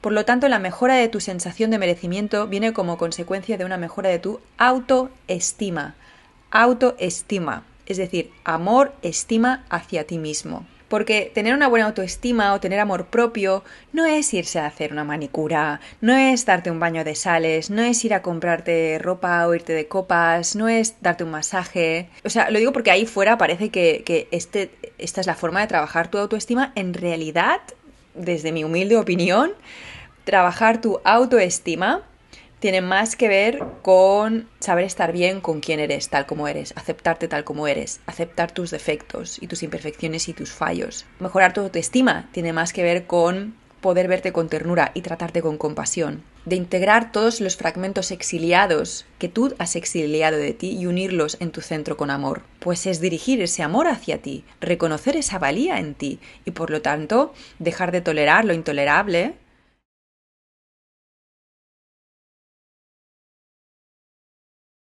Por lo tanto, la mejora de tu sensación de merecimiento viene como consecuencia de una mejora de tu autoestima. Autoestima, es decir, amor, estima hacia ti mismo. Porque tener una buena autoestima o tener amor propio no es irse a hacer una manicura, no es darte un baño de sales, no es ir a comprarte ropa o irte de copas, no es darte un masaje. O sea, lo digo porque ahí fuera parece que, que este, esta es la forma de trabajar tu autoestima. En realidad, desde mi humilde opinión, trabajar tu autoestima tiene más que ver con saber estar bien con quién eres, tal como eres, aceptarte tal como eres, aceptar tus defectos y tus imperfecciones y tus fallos. Mejorar tu autoestima tiene más que ver con poder verte con ternura y tratarte con compasión, de integrar todos los fragmentos exiliados que tú has exiliado de ti y unirlos en tu centro con amor. Pues es dirigir ese amor hacia ti, reconocer esa valía en ti y por lo tanto dejar de tolerar lo intolerable